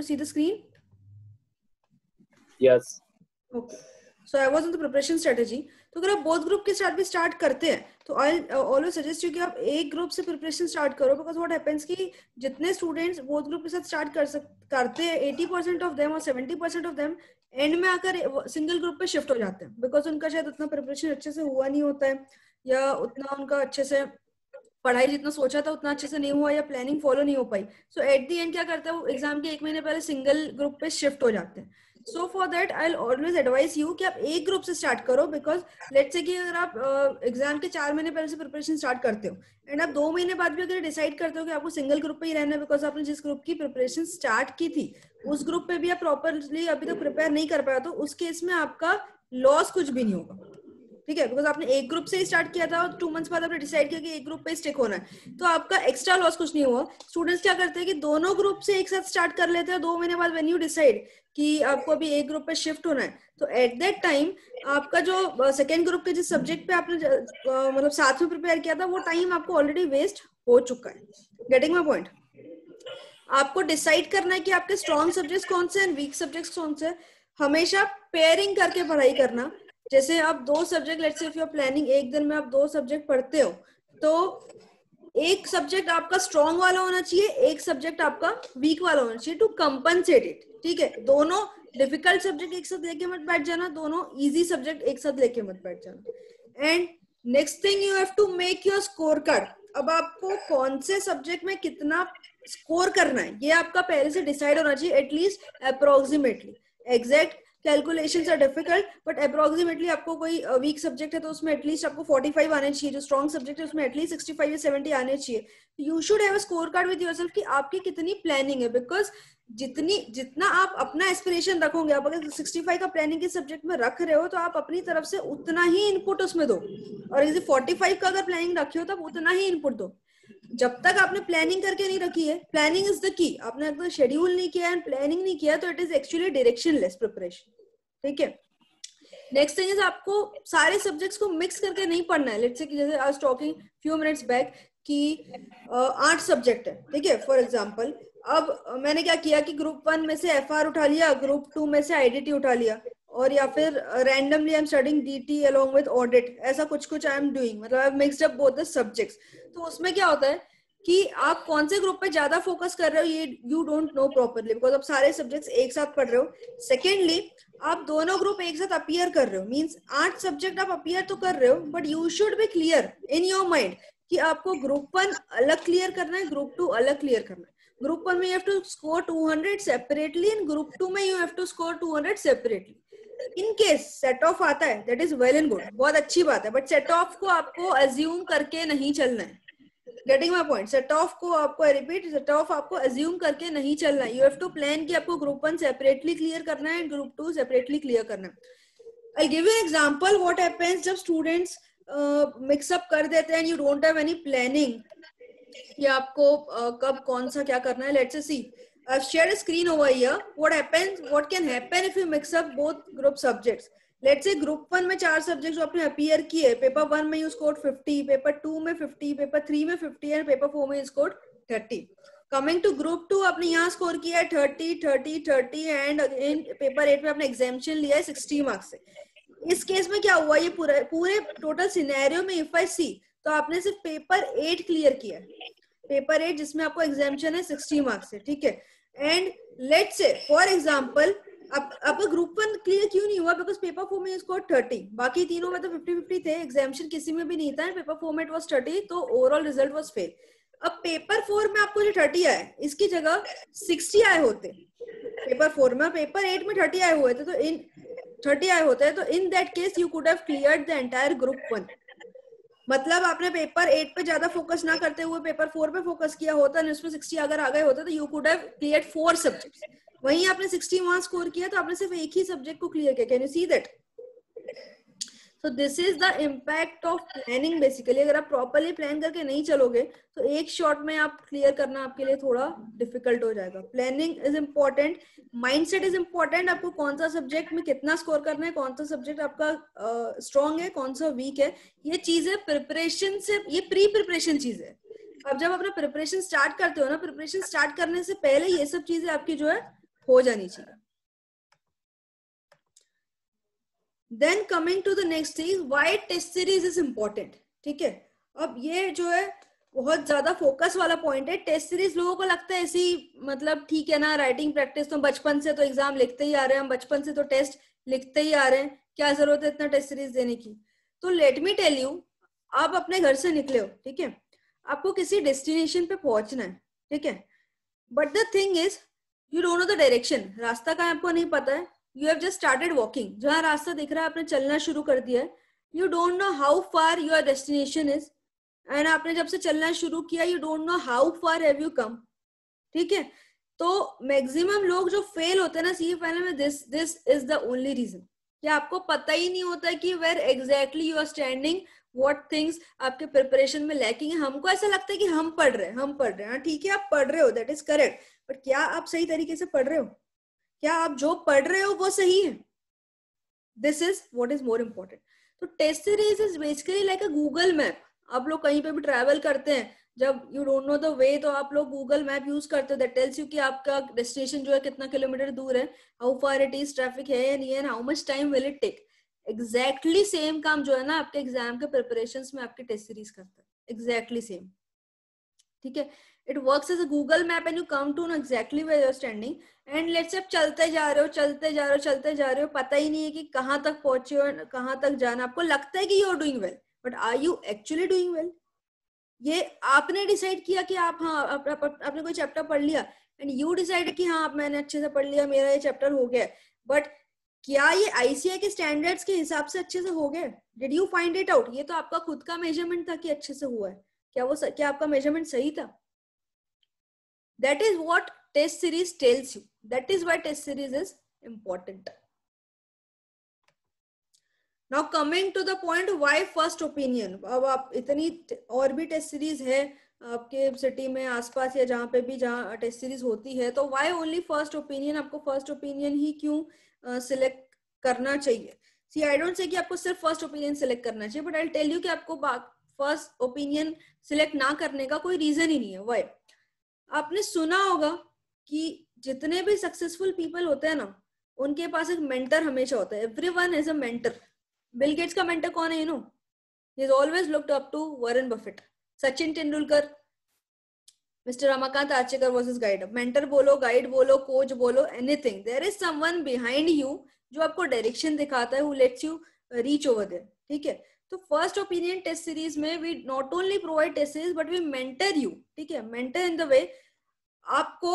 to see the screen? Yes. Okay. So I was on the preparation strategy. तो अगर आप both group के साथ भी स्टार्ट करते हैं तो आई ऑलवेज सजेस्ट यू कि आप एक ग्रुप से प्रिपरेशन स्टार्ट करो बिकॉज व्हाट हैपेंस कि जितने स्टूडेंट्स बोथ ग्रुप के साथ स्टार्ट कर सक करते हैं एटी परसेंट ऑफ देम और seventy percent of them end में आकर सिंगल ग्रुप पे शिफ्ट हो जाते हैं बिकॉज उनका शायद उतना प्रिपरेशन अच्छे से हुआ नहीं होता है या उतना उनका अच्छे से पढ़ाई जितना सोचा था उतना अच्छे से नहीं हुआ या प्लानिंग फॉलो नहीं हो पाई सो एट दी एंड क्या है वो एग्जाम के एक महीने पहले सिंगल ग्रुप पे शिफ्ट हो जाते हैं so for that I always advise you कि आप एक ग्रुप से स्टार्ट करो बिकॉज लेट से कि अगर आप एग्जाम uh, के चार महीने पहले से प्रिपरेशन स्टार्ट करते हो एंड आप दो महीने बाद भी अगर डिसाइड करते हो कि आपको सिंगल ग्रुप पे ही रहना है बिकॉज आपने जिस ग्रुप की प्रिपरेशन स्टार्ट की थी उस ग्रुप पे भी आप प्रॉपरली अभी तक तो प्रिपेयर नहीं कर पाया तो उस केस में आपका लॉस कुछ भी नहीं होगा ठीक है बिकॉज आपने एक ग्रुप से ही स्टार्ट किया था और टू मंथ्स बाद आपने डिसाइड किया कि एक ग्रुप पे स्टिक होना है तो आपका एक्स्ट्रा लॉस कुछ नहीं हुआ स्टूडेंट्स क्या करते हैं कि दोनों ग्रुप से एक साथ स्टार्ट कर लेते हैं दो महीने बाद वेन यू डिसाइड कि आपको अभी एक ग्रुप पे शिफ्ट होना है तो एट दैट टाइम आपका जो सेकेंड ग्रुप के जिस सब्जेक्ट पे आपने मतलब साथ में प्रिपेयर किया था वो टाइम आपको ऑलरेडी वेस्ट हो चुका है गेटिंग माई पॉइंट आपको डिसाइड करना है कि आपके स्ट्रॉन्ग सब्जेक्ट्स कौन से हैं वीक सब्जेक्ट्स कौन से हैं हमेशा पेयरिंग करके पढ़ाई करना जैसे आप दो subject let's if you are planning एक दिन में आप दो सब्जेक्ट पढ़ते हो तो एक सब्जेक्ट आपका स्ट्रॉन्ग वाला होना चाहिए एक सब्जेक्ट आपका वीक वाला होना चाहिए टू कम्पनसेट इट ठीक है दोनों डिफिकल्ट सब्जेक्ट एक साथ लेके मत बैठ जाना दोनों इजी सब्जेक्ट एक साथ लेके मत बैठ जाना and next thing you have to make your score card अब आपको कौन से सब्जेक्ट में कितना स्कोर करना है ये आपका पहले से डिसाइड होना चाहिए at least approximately exact calculation are difficult but approximately आपको कोई वीक सब्जेक्ट है तो उसमें एटलीस्ट आपको 45 आने चाहिए जो स्ट्रॉन्ग सब्जेक्ट है उसमें एटलीस्ट फाइव या सेवेंटी आने चाहिए you should have a score card with self की आपकी कितनी प्लानिंग है बिकॉज जितनी जितना आप अपना एस्पिरेशन रखोगे आप अगर सिक्सटी फाइव का प्लानिंग के सब्जेक्ट में रख रहे हो तो आप अपनी तरफ से उतना ही इनपुट उसमें दो और यदि फाइव का अगर प्लानिंग रखे हो तो आप उतना ही इनपुट दो जब तक आपने प्लानिंग करके नहीं रखी है प्लानिंग इज द की आपने अगर शेड्यूल नहीं किया एंड प्लानिंग नहीं किया तो it is actually directionless preparation ठीक है नेक्स्ट थिंग इज आपको सारे सब्जेक्ट्स को मिक्स करके नहीं पढ़ना है लेट्स से जैसे I was talking few minutes back कि आठ सब्जेक्ट है ठीक है फॉर एग्जाम्पल अब मैंने क्या किया कि ग्रुप वन में से एफ उठा लिया ग्रुप टू में से आईडीटी उठा लिया और या फिर randomly I am studying T along with audit ऐसा कुछ कुछ आई एम डूइंग मतलब I mixed up both the subjects तो उसमें क्या होता है कि आप कौन से ग्रुप पे ज्यादा फोकस कर रहे हो ये you don't know properly because आप सारे सब्जेक्ट्स एक साथ पढ़ रहे हो सेकेंडली आप दोनों ग्रुप एक साथ अपियर कर रहे हो मीन्स आठ सब्जेक्ट आप अपियर तो कर रहे हो but you should be clear in your mind कि आपको ग्रुप वन अलग क्लियर करना है ग्रुप टू अलग क्लियर करना है ग्रुप वन में you have to score 200 separately and group two में you have to score 200 separately in case set off आता है that is well and good बहुत अच्छी बात है बट सेट ऑफ को आपको अज्यूम करके नहीं चलना है getting my point set off को आपको रिपीट सेट ऑफ आपको अज्यूम करके नहीं चलना है यू हैव टू प्लान कि आपको ग्रुप वन सेपरेटली क्लियर करना है and group two separately clear करना है I give you example what happens जब स्टूडेंट्स मिक्सअप uh, कर देते हैं you don't have any planning कि आपको uh, कब कौन सा क्या करना है let's see I've shared a screen over here. What happens, what can happen if you mix up both group subjects? Let say group one में चार सब्जेक्ट जो आपने अपियर किए पेपर वन में यू स्कोर 50 पेपर टू में 50 paper three में 50 and paper four में score 30 coming to group two आपने यहाँ स्कोर किया है 30 30 30 एंड अगेन पेपर एट में आपने एग्जामेशन लिया है 60 मार्क्स से इस केस में क्या हुआ ये पूरा पूरे टोटल सिनेरियो में इफ आई सी तो आपने सिर्फ पेपर एट क्लियर किया पेपर है जिसमें आपको एग्जामिशन है सिक्सटी मार्क्स है ठीक है and let say for example अब अब ग्रुप वन क्लियर क्यों नहीं हुआ बिकॉज पेपर फोर में स्कोर थर्टी बाकी तीनों में तो फिफ्टी फिफ्टी थे एग्जामेशन किसी में भी नहीं था पेपर फोर में वॉज थर्टी तो ओवरऑल रिजल्ट वॉज फेल अब पेपर फोर में आपको जो थर्टी आए इसकी जगह सिक्सटी आए होते पेपर फोर में पेपर एट में थर्टी आए हुए थे तो इन थर्टी आए होते हैं तो in that case you could have clear the entire group one मतलब आपने पेपर एट पे ज्यादा फोकस ना करते हुए पेपर फोर पे फोकस किया होता है उसमें सिक्सटी अगर आ गए होते तो you could have clear four subject वहीं आपने सिक्सटी वहां स्कोर किया तो आपने सिर्फ एक ही सब्जेक्ट को क्लियर किया can you see that so this is the impact of planning basically अगर आप प्रॉपरली प्लान करके नहीं चलोगे तो एक शॉट में आप क्लियर करना आपके लिए थोड़ा डिफिकल्ट हो जाएगा planning is important mindset is important आपको कौन सा सब्जेक्ट में कितना स्कोर करना है कौन सा सब्जेक्ट आपका स्ट्रांग uh, है कौन सा वीक है ये चीजें प्रिपरेशन से ये प्री प्रिपरेशन चीज है अब जब अपना प्रिपरेशन स्टार्ट करते हो ना प्रिपरेशन स्टार्ट करने से पहले ये सब चीजें आपकी जो है हो जानी चाहिए then coming to the next thing why test series is important ठीक है अब ये जो है बहुत ज्यादा फोकस वाला पॉइंट है टेस्ट सीरीज लोगों को लगता है ऐसी मतलब ठीक है ना राइटिंग प्रैक्टिस तो बचपन से तो एग्जाम लिखते ही आ रहे हैं हम बचपन से तो टेस्ट लिखते ही आ रहे हैं क्या जरूरत है इतना टेस्ट सीरीज देने की तो लेट मी टेल यू आप अपने घर से निकले हो ठीक है आपको किसी डेस्टिनेशन पे पहुंचना है ठीक है but the thing is you don't know the direction रास्ता का आपको नहीं पता है you have just started walking जहाँ रास्ता दिख रहा है आपने चलना शुरू कर दिया है you don't know how far your destination is and आपने जब से चलना शुरू किया you don't know how far have you come ठीक है तो मैक्सिमम लोग जो फेल होते हैं ना सी फाइनल में this this is the only reason कि आपको पता ही नहीं होता कि where exactly you are standing what things आपके प्रिपरेशन में लैकिंग है हमको ऐसा लगता है कि हम पढ़ रहे हैं हम पढ़ रहे हैं हाँ, ठीक है आप पढ़ रहे हो दैट इज करेक्ट बट क्या आप सही तरीके से पढ़ रहे हो क्या आप जो पढ़ रहे हो वो सही है this is what is more important तो test series is basically like a Google map आप लोग कहीं पे भी ट्रेवल करते हैं जब you don't know the way तो आप लोग गूगल मैप यूज करते हो टेल्स यू कि आपका डेस्टिनेशन जो है कितना किलोमीटर दूर है how far it is traffic है या नहीं है how much time will it take exactly same काम जो है ना आपके एग्जाम के प्रिपरेशन में आपके टेस्ट सीरीज करता है एग्जैक्टली सेम ठीक है it works as a google map and you come to know exactly where you're standing and let's say चलते जा रहे हो chalte ja rahe ho chalte ja rahe ho पता ही नहीं है कि कहाँ तक पहुंचे ho कहाँ तक जाना आपको लगता है ki you are doing well but are you actually doing well ये आपने डिसाइड किया कि आप हाँ आप, आप, आप, आपने कोई चैप्टर पढ़ लिया एंड यू डिसाइड कि हाँ मैंने अच्छे से पढ़ लिया मेरा ये चैप्टर हो गया बट क्या ये आईसीआई के स्टैंडर्ड्स के हिसाब से अच्छे से हो गए did you find it out ये तो आपका खुद का मेजरमेंट था कि अच्छे से हुआ है क्या वो क्या आपका मेजरमेंट सही था That is what test series tells you. That is why test series is important. Now coming to the point why first opinion अब आप इतनी और भी टेस्ट सीरीज है आपके सिटी में आसपास या जहाँ पे भी जहाँ टेस्ट सीरीज होती है तो वाई ओनली फर्स्ट ओपिनियन आपको फर्स्ट ओपिनियन ही क्यों सिलेक्ट uh, करना चाहिए सी आई डोंट से कि आपको सिर्फ फर्स्ट ओपिनियन सिलेक्ट करना चाहिए बट आई टेल यू कि आपको फर्स्ट ओपिनियन सिलेक्ट ना करने का कोई रीजन ही नहीं है वाई आपने सुना होगा कि जितने भी सक्सेसफुल पीपल होते हैं ना उनके पास एक मेंटर हमेशा होता है every one is under Bill Gates का मेंटर कौन है you know is always looked up to Warren Buffett Sachin Tendulkar mister Ramakant Achrekar was is guide mentor बोलो गाइड बोलो कोच बोलो anything there is someone behind you जो आपको डायरेक्शन दिखाता है who lets you reach over there ठीक है तो फर्स्ट ओपिनियन टेस्ट सीरीज में we not only provide test series but we mentor you ठीक है मेंटर इन द वे आपको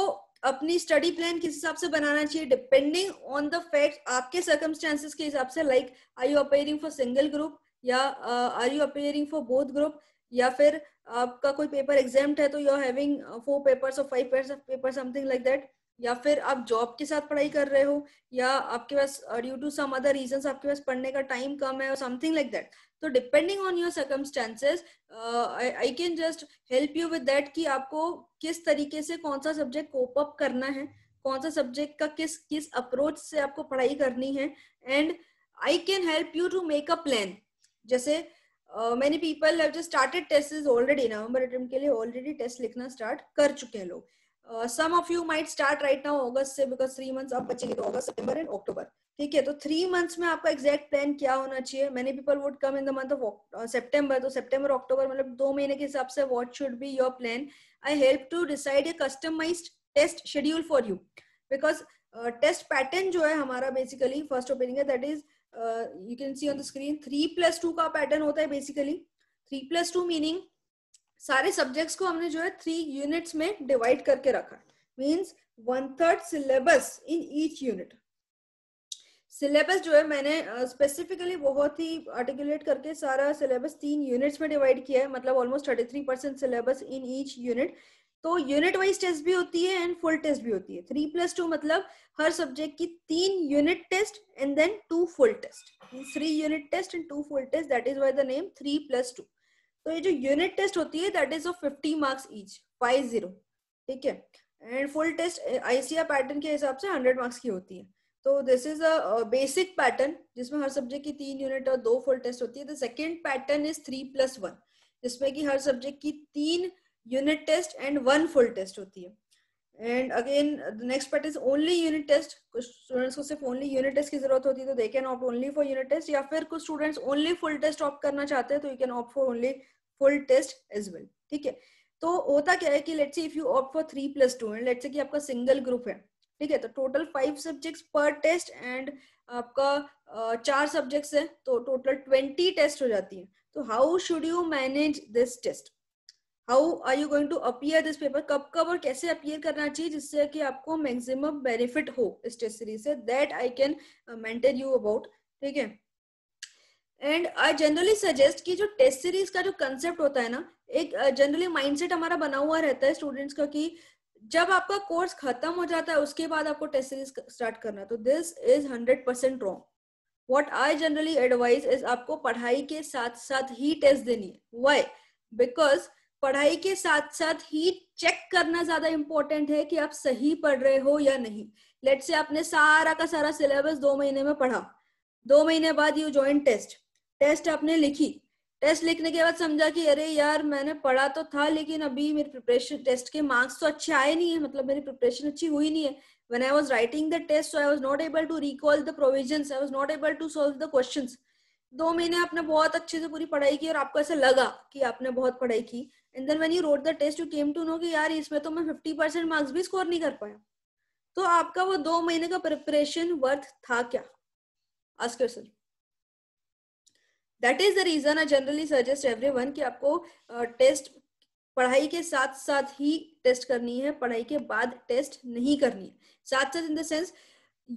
अपनी स्टडी प्लान किस हिसाब से बनाना चाहिए डिपेंडिंग ऑन द फैक्ट आपके सर्कमस्टांसेस के हिसाब से like are you appearing for single group या are you appearing for both group या फिर आपका कोई पेपर एग्जाम है तो you are having four papers और five paper something like that या फिर आप जॉब के साथ पढ़ाई कर रहे हो या आपके पास due to some other reason आपके पास पढ़ने का टाइम कम है और समथिंग लाइक दैट तो depending on your circumstances I can just help you with that कि आपको किस तरीके से कौन सा सब्जेक्ट कोप अप करना है कौन सा सब्जेक्ट का किस किस अप्रोच से आपको पढ़ाई करनी है and I can help you to make a plan जैसे many people have just started test is already November attempt के लिए ऑलरेडी टेस्ट लिखना स्टार्ट कर चुके हैं लोग some of you might start right now now अगस्त से बिकॉज थ्री मंथ्स आप बचेंगे तो अगस्त सितंबर एंड अक्टूबर ठीक है तो थ्री मंथ्स में आपका एग्जैक्ट प्लान क्या होना चाहिए many people would come in the month of September तो सेप्टेम्बर अक्टूबर मतलब दो महीने के हिसाब से what should be your plan I help to decide a customized test schedule for you because test pattern जो है हमारा बेसिकली फर्स्ट ओपिनियन है that is you can see on the screen three plus two का pattern होता है basically three plus two meaning सारे subjects को हमने जो है थ्री यूनिट्स में डिवाइड करके रखा means one third syllabus in each unit syllabus जो है मैंने स्पेसिफिकली uh, बहुत ही आर्टिकुलेट करके सारा सिलेबस तीन यूनिट्स में डिवाइड किया है मतलब almost thirty three percent syllabus in each unit तो यूनिट वाइज टेस्ट भी होती है एंड फुल टेस्ट भी होती है थ्री प्लस टू मतलब हर सब्जेक्ट की तीन unit test and then two full test three unit test and two full test that is why the name three plus two तो ये जो यूनिट टेस्ट होती है that is of fifty marks each five zero ठीक है and full test ICR pattern के हिसाब से हंड्रेड मार्क्स की होती है तो this is a basic pattern जिसमें हर सब्जेक्ट की तीन यूनिट और दो फुल टेस्ट होती है the second pattern is three plus one जिसमें कि हर सब्जेक्ट की तीन unit test and one full test होती है and again the next part is only unit test कुछ स्टूडेंट्स को सिर्फ ओनली यूनिट टेस्ट की जरूरत होती है तो they can opt only for unit test या फिर कुछ students only full test opt करना चाहते हैं तो you can opt for only full test as well ठीक है तो होता क्या है कि let's if you opt for three plus two and let's कि आपका सिंगल ग्रुप है ठीक है तो टोटल फाइव सब्जेक्ट्स पर टेस्ट एंड आपका चार सब्जेक्ट्स है तो टोटल ट्वेंटी टेस्ट हो जाती है तो how should you manage this test how are you going to appear this paper कब कब और कैसे अपियर करना चाहिए जिससे कि आपको मैक्सिमम बेनिफिट हो इस टेस्ट सीरीज से that I can maintain you about ठीक है एंड आई जनरली सजेस्ट कि जो टेस्ट सीरीज का जो कंसेप्ट होता है ना एक जनरली uh, माइंडसेट हमारा बना हुआ रहता है स्टूडेंट्स का कि जब आपका कोर्स खत्म हो जाता है उसके बाद आपको टेस्ट सीरीज स्टार्ट करना है तो this is hundred percent wrong what I generally advise is आपको पढ़ाई के साथ साथ ही टेस्ट देनी है वाई बिकॉज पढ़ाई के साथ साथ ही चेक करना ज्यादा इम्पोर्टेंट है कि आप सही पढ़ रहे हो या नहीं लेट से आपने सारा का सारा सिलेबस दो महीने में पढ़ा दो महीने बाद यू ज्वाइन टेस्ट टेस्ट आपने लिखी टेस्ट लिखने के बाद समझा कि अरे यार मैंने पढ़ा तो था लेकिन अभी मेरे प्रिपरेशन टेस्ट के मार्क्स तो अच्छे आए नहीं है मतलब मेरी प्रिपरेशन अच्छी हुई नहीं है one I was writing the test I was not able to recall the provision I was not able to solve the question दो महीने आपने बहुत अच्छे से पूरी पढ़ाई की और आपको ऐसा लगा कि आपने बहुत पढ़ाई की and then when you wrote the test you came to know कि यार इसमें तो मैं फिफ्टी परसेंट मार्क्स भी स्कोर नहीं कर पाया तो आपका वो दो महीने का प्रिपरेशन वर्थ था क्या आस्कर sir that is the reason I generally suggest everyone कि आपको टेस्ट uh, पढ़ाई के साथ साथ ही टेस्ट करनी है पढ़ाई के बाद टेस्ट नहीं करनी है साथ साथ इन द सेंस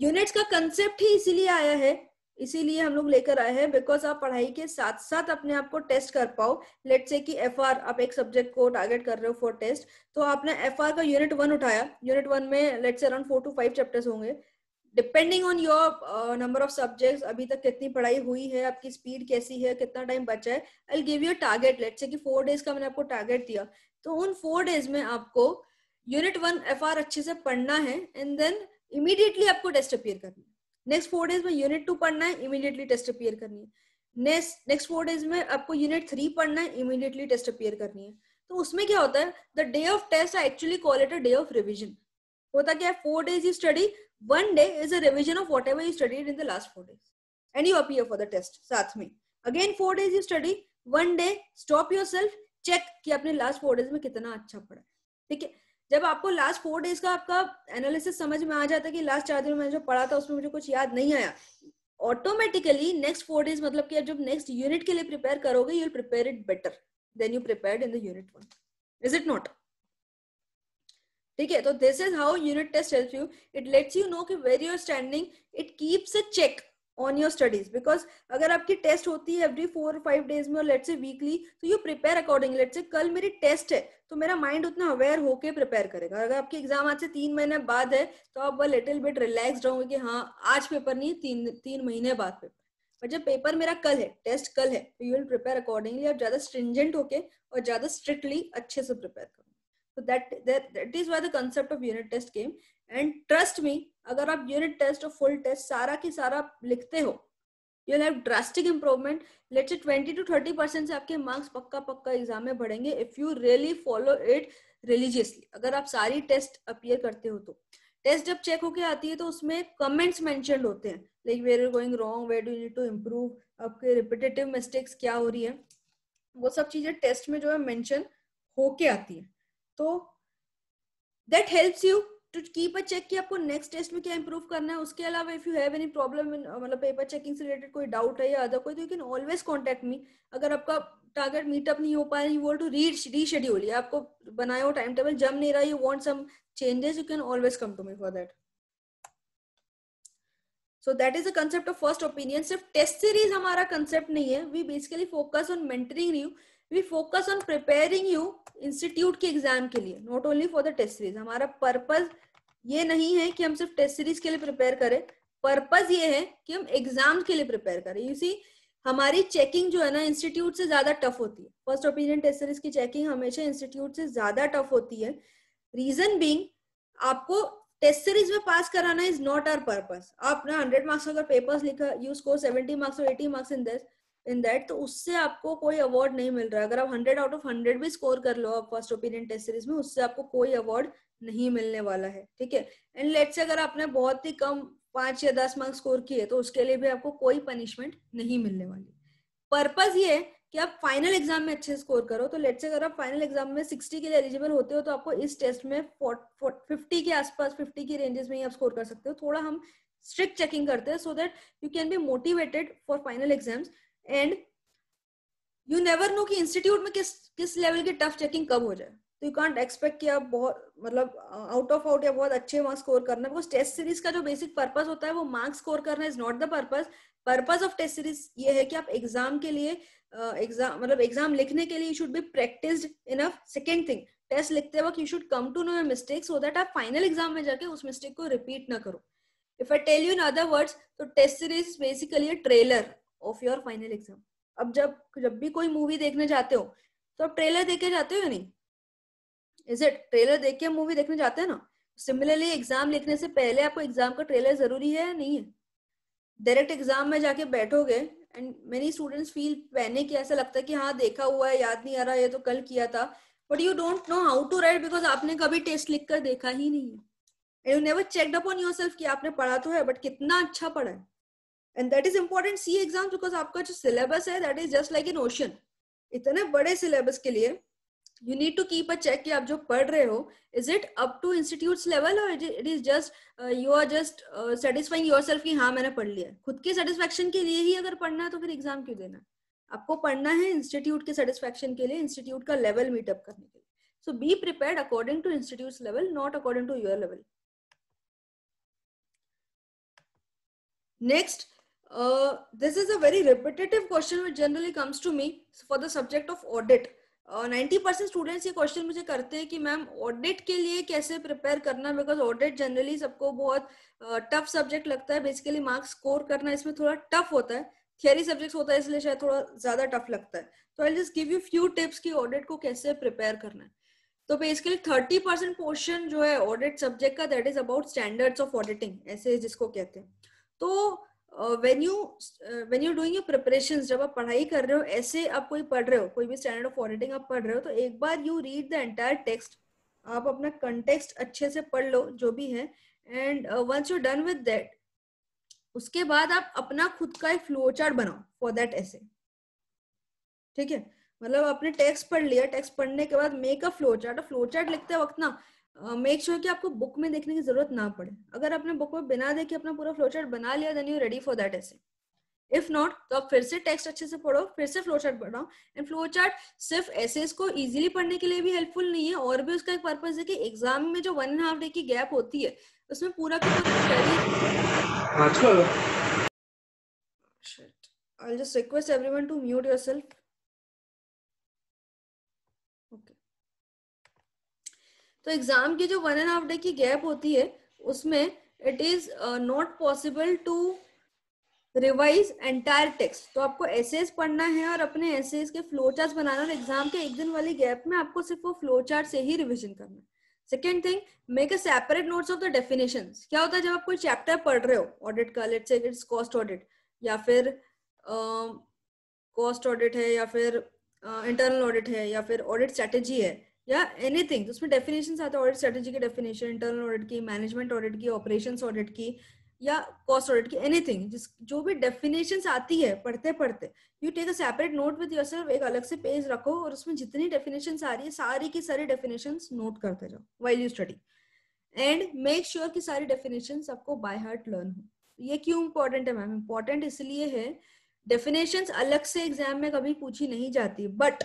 यूनिट्स का कंसेप्ट ही इसीलिए आया है इसीलिए हम लोग लेकर आए हैं बिकॉज आप पढ़ाई के साथ साथ अपने आप को टेस्ट कर पाओ लेट से कि एफ आप एक सब्जेक्ट को टारगेट कर रहे हो फॉर टेस्ट तो आपने एफ आर का यूनिट वन उठाया यूनिट वन में let's say around four to five chapters होंगे depending on your number of subjects अभी तक कितनी पढ़ाई हुई है आपकी स्पीड कैसी है कितना टाइम बचा है I give you target let's say कि फोर डेज का मैंने आपको टारगेट दिया तो उन फोर डेज में आपको यूनिट वन एफ आर अच्छे से पढ़ना है एंड देन इमीडिएटली आपको टेस्ट अपियर करना नेक्स्ट फोर डेज में यूनिट टू पढ़ना है इमीडिएटली टेस्ट अपियर करनी है नेक्स्ट नेक्स्ट फोर डेज में आपको यूनिट थ्री पढ़ना है इमीडिएटली टेस्ट अपियर करनी है तो उसमें क्या होता है the day of test I actually call it a day of revision होता क्या है four days you study one day is a revision of whatever you study in the last four days and you appear for the test साथ में again four days you study one day stop yourself check कि आपने last four days में कितना अच्छा पढ़ा ठीक है जब आपको लास्ट फोर डेज का आपका एनालिसिस समझ में आ जाता है कि लास्ट चार दिन में मैंने जो पढ़ा था उसमें मुझे कुछ याद नहीं आया ऑटोमेटिकली नेक्स्ट फोर डेज मतलब कि जब नेक्स्ट यूनिट के लिए प्रिपेयर करोगे you'll prepare it better than you prepare in the unit one is it not ठीक है तो this is how unit test help you it lets you know कि where you're standing it keeps a check on your studies because अगर आपकी test होती है every four five days में और लेट्स से वीकली तो you prepare according let's say कल मेरी टेस्ट है तो मेरा माइंड उतना अवेयर होके प्रिपेयर करेगा अगर आपकी एग्जाम आज से तीन महीने बाद है तो आप वह लिटिल बिट रिलैक्स रहोगे कि हाँ आज पेपर नहीं तीन तीन महीने बाद पेपर बट जब पेपर मेरा कल है टेस्ट कल है तो यू विल प्रिपेयर अकॉर्डिंगली आप ज्यादा स्ट्रिंजेंट होके और ज्यादा स्ट्रिक्टली अच्छे से प्रिपेयर करो so that that that is why the concept of unit test came and trust me अगर आप यूनिट टेस्ट और फुल टेस्ट सारा की सारा लिखते हो you have drastic improvement let's twenty to thirty percent से आपके मार्क्स पक्का पक्का एग्जाम में बढ़ेंगे if you really follow it religiously अगर आप सारी टेस्ट अपियर करते हो तो टेस्ट जब चेक होके आती है तो उसमें कमेंट्स मैं होते हैं like where are going wrong where do need to improve आपके रिपीटेटिव मिस्टेक्स क्या हो रही है वो सब चीजें टेस्ट में जो है मैंशन होके आती है तो that helps you to keep a check कि आपको नेक्स्ट टेस्ट में क्या इंप्रूव करना है उसके अलावा if you have any problem मतलब पेपर चेकिंग से रिलेटेड कोई डाउट है या अदर कोई तो you can always contact me अगर आपका टारगेट मीटअप नहीं हो पा रहा you want to read reschedule या आपको बनाया हो टाइम टेबल जम नहीं रहा you want some changes you can always come to me for that so that is the concept of first opinion सिर्फ टेस्ट सीरीज हमारा कंसेप्ट नहीं है we basically focus on mentoring you we focus on preparing you institute के exam के लिए not only for the test series हमारा purpose ये नहीं है कि हम सिर्फ टेस्ट सीरीज के लिए प्रिपेयर करें पर्पज ये है कि हम एग्जाम के लिए प्रिपेयर करें यू सी हमारी चेकिंग जो है ना इंस्टीट्यूट से ज्यादा टफ होती है फर्स्ट ओपिनियन टेस्ट सीरीज की चेकिंग हमेशा इंस्टीट्यूट से ज्यादा टफ होती है रीजन बींग आपको टेस्ट सीरीज में पास कराना इज नॉट आर पर्पज आपने हंड्रेड मार्क्स अगर पेपर्स लिखा यू स्कोर सेवेंटी मार्क्स और एटी मार्क्स इन दस इन दैट तो उससे आपको कोई अवार्ड नहीं मिल रहा है अगर आप हंड्रेड आउट ऑफ हंड्रेड भी स्कोर कर लो आप फर्स्ट ओपिनियन टेस्ट सीरीज में उससे आपको कोई अवार्ड नहीं मिलने वाला है ठीक है एंड लेट से अगर आपने बहुत ही कम पांच या दस मार्क्स स्कोर किए तो उसके लिए भी आपको कोई पनिशमेंट नहीं मिलने वाली पर्पज ये है कि आप फाइनल एग्जाम में अच्छे स्कोर करो तो लेट से अगर आप फाइनल एग्जाम में सिक्सटी के लिए एलिजिबल होते हो तो आपको इस टेस्ट में फिफ्टी के आसपास फिफ्टी की रेंजेस में ही आप स्कोर कर सकते हो थोड़ा हम स्ट्रिक्ट चेकिंग करते हैं so that you can be motivated for final exams and you never know कि इंस्टीट्यूट में किस किस लेवल की टफ चेकिंग कब हो जाए तो यू कॉन्ट एक्सपेक्ट कि आप बहुत मतलब आउट ऑफ आउट या बहुत अच्छे मार्क्स स्कोर करना बिकॉज टेस्ट सीरीज का जो बेसिक पर्पज होता है वो मार्क्स स्कोर करना is not the purpose purpose of test series ये है कि आप एग्जाम के लिए एग्जाम uh, मतलब एग्जाम लिखने के लिए you should be practised enough second thing test लिखते वक्त you should come to know your mistake so that आप फाइनल एग्जाम में जाके उस मिस्टेक को रिपीट ना करो if I tell you in other words तो test series basically trailer of your final exam अब जब जब भी कोई मूवी देखने जाते हो तो आप ट्रेलर देख के जाते हो या नहीं इज इट ट्रेलर देख के हम मूवी देखने जाते हैं ना सिमिलरली एग्जाम लिखने से पहले आपको एग्जाम का ट्रेलर जरूरी है या नहीं है डायरेक्ट एग्जाम में जाके बैठोगे एंड मेनी स्टूडेंट्स फील पहने की ऐसा लगता है कि हाँ देखा हुआ है याद नहीं आ रहा ये तो कल किया था but you don't know how to write because आपने कभी टेस्ट लिख कर देखा ही नहीं है and you never checked up on yourself कि आपने पढ़ा तो है बट कितना अच्छा पढ़ा है and that is important see exam because आपका जो सिलेबस है that is just like an ocean इतने बड़े सिलेबस के लिए you need to keep a check कि आप जो पढ़ रहे हो is it up to institute level और it is just you are just satisfying yourself की हाँ मैंने पढ़ लिया खुद के सेटिस्फेक्शन के लिए ही अगर पढ़ना है तो फिर एग्जाम क्यों देना आपको पढ़ना है इंस्टीट्यूट के सेटिस्फेक्शन के लिए इंस्टीट्यूट का लेवल मीटअप करने के लिए so be prepare according to institute level not according to your level next Uh, this is a very repetitive question which generally comes to me for the subject of audit. Ninety percent students ये question मुझे करते हैं कि ma'am audit के लिए कैसे prepare करना because audit generally सबको बहुत टफ uh, सब्जेक्ट लगता है बेसिकली मार्क्स स्कोर करना इसमें थोड़ा टफ होता है थियरी सब्जेक्ट्स होता है इसलिए शायद थोड़ा ज्यादा टफ लगता है तो I just give you few tips कि ऑडिट को कैसे प्रिपेयर करना है तो बेसिकली थर्टी परसेंट पोर्शन जो है ऑडिट सब्जेक्ट का that is about standards of auditing ऐसे जिसको कहते हैं तो when you when you doing your preparation जब आप पढ़ाई कर रहे हो ऐसे आप कोई पढ़ रहे हो कोई भी स्टैंडर्ड ऑफ ऑडिटिंग आप पढ़ रहे हो तो एक बार you read the entire text आप अपना कंटेक्स्ट अच्छे से पढ़ लो जो भी है and once you done with that उसके बाद आप अपना खुद का एक फ्लो चार्ट बनाओ फॉर दैट ऐसे ठीक है मतलब आपने टेक्स्ट पढ़ लिया टेक्स्ट पढ़ने के बाद make a flow chart flow chart लिखते वक्त ना मेक श्योर sure कि आपको बुक में देखने की जरूरत ना पड़े अगर आपने बुक में बिना देखे अपना पूरा फ्लो चार्ट बना लिया then you ready for that ऐसे इफ नॉट तो आप फिर से टेक्स्ट अच्छे से पढ़ो फिर से फ्लो चार्ट पढ़ाओ एंड फ्लो चार्ट सिर्फ ऐसे को इजीली पढ़ने के लिए भी हेल्पफुल नहीं है और भी उसका एक पर्पज है कि एग्जाम में जो वन एंड हाफ डे की गैप होती है उसमें पूरा का पूरा study I just request everyone to mute yourself exam की जो वन एंड हाफ डे की गैप होती है उसमें it is not possible to revise entire text तो आपको एसेज पढ़ना है और अपने एसेज के फ्लो चार्ट बनाना और एग्जाम के एक दिन वाली गैप में आपको सिर्फ वो फ्लो चार्ट से ही रिविजन करना second thing make a separate notes of the definition क्या होता है जब आप कोई चैप्टर पढ़ रहे हो ऑडिट का से इट्स कॉस्ट ऑडिट या फिर कॉस्ट uh, ऑडिट है या फिर इंटरनल uh, ऑडिट है या फिर ऑडिट स्ट्रेटेजी है या एनीथिंग तो उसमें डेफिनेशन आते हैं ऑडिट स्ट्रेटेजी की डेफिनेशन इंटरनल ऑडिट की मैनेजमेंट ऑडिट की ऑपरेशन ऑडिट की या कॉस्ट ऑडिट की एनीथिंग जिस जो भी डेफिनेशन आती है पढ़ते पढ़ते you take a separate note with self एक अलग से पेज रखो और उसमें जितनी डेफिनेशन आ रही है सारी की सारी डेफिनेशन नोट करते जाओ while you study and make sure की सारी डेफिनेशन आपको बाय हार्ट लर्न हो ये क्यों इंपॉर्टेंट है मैम इंपॉर्टेंट इसलिए है डेफिनेशन अलग से एग्जाम में कभी पूछी नहीं जाती बट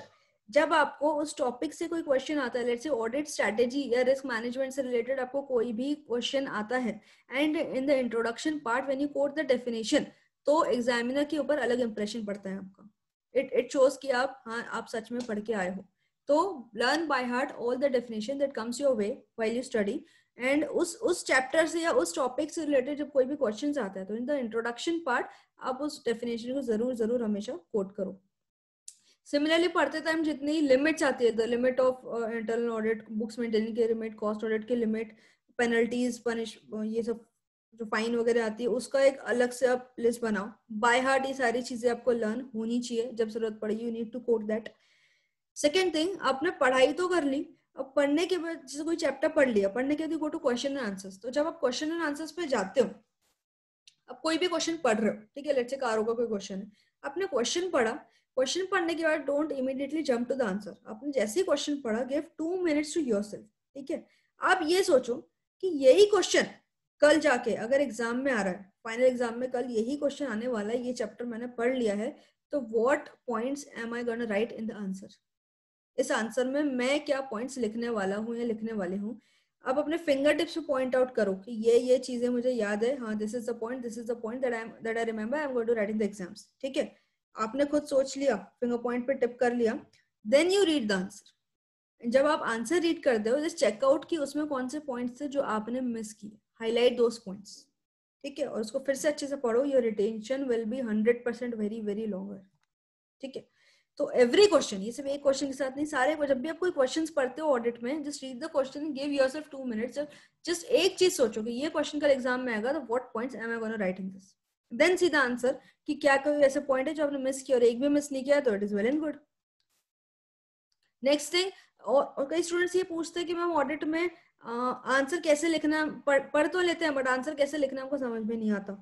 जब आपको उस टॉपिक से कोई क्वेश्चन आता है लेट्स से ऑडिट स्ट्रेटेजी या रिस्क मैनेजमेंट से रिलेटेड आपको कोई भी क्वेश्चन आता है and in the introduction part when you quote the definition तो एग्जामिनर के ऊपर अलग इंप्रेशन पड़ता है आपका इट इट शोज कि आप हाँ आप सच में पढ़ के आए हो तो learn by heart all the definition that comes your way while you study and उस उस चैप्टर से या उस टॉपिक से रिलेटेड जब कोई भी क्वेश्चन आता है तो इन द इंट्रोडक्शन पार्ट आप उस डेफिनेशन को जरूर जरूर हमेशा कोट करो सिमिलरली पढ़ते टाइम जितनी लिमिट्स आती है the limit of internal audit books maintaining के लिमिट कॉस्ट ऑडिट के लिमिट पेनल्टीज पनिश ये सब जो फाइन वगैरह आती है उसका एक अलग से आप लिस्ट बनाओ बाय हार्ट ये सारी चीजें आपको लर्न होनी चाहिए जब जरूरत पड़ेगी you need to quote that second thing आपने पढ़ाई तो कर ली अब पढ़ने के बाद जैसे कोई चैप्टर पढ़ लिया पढ़ने के बाद go to question and answers तो जब आप क्वेश्चन एंड आंसर्स पे जाते हो अब कोई भी क्वेश्चन पढ़ रहे हो ठीक है लेट से कारों का कोई क्वेश्चन है आपने क्वेश्चन पढ़ा क्वेश्चन पढ़ने के बाद don't immediately jump to the answer आपने जैसे ही क्वेश्चन पढ़ा give two minutes to yourself ठीक है आप ये सोचो कि यही क्वेश्चन कल जाके अगर एग्जाम में आ रहा है फाइनल एग्जाम में कल यही क्वेश्चन आने वाला है ये चैप्टर मैंने पढ़ लिया है तो what point am I gonna write in the answer इस आंसर में मैं क्या पॉइंट्स लिखने वाला हूँ या लिखने वाले हूँ आप अपने फिंगर टिप्स पॉइंट आउट करो कि ये ये चीजें मुझे याद है हाँ this is the point this is the point that I that I remember I am going to write in the exams ठीक है आपने खुद सोच लिया फिंगर पॉइंट पे टिप कर लिया then you read the answer जब आप आंसर रीड करते हो जस्ट चेकआउट की उसमें कौन से पॉइंट्स थे जो आपने मिस किए हाईलाइट दोज पॉइंट्स ठीक है और उसको फिर से अच्छे से पढ़ो your retention will be hundred percent very very longer ठीक है तो एवरी क्वेश्चन ये सिर्फ एक क्वेश्चन के साथ नहीं सारे जब भी आप कोई क्वेश्चन पढ़ते हो ऑडिट में just read the question give yourself two minutes just एक चीज सोचो कि ये क्वेश्चन कल एग्जाम में आएगा तो what point am I gonna write in this then see the answer कि क्या कोई ऐसे पॉइंट है जो आपने मिस किया और एक भी मिस नहीं किया तो it is well and good next thing और, और कई स्टूडेंट्स ये पूछते हैं कि मैम ऑडिट में आंसर कैसे लिखना पढ़ पढ़ तो लेते हैं बट आंसर कैसे लिखना हमको समझ में नहीं आता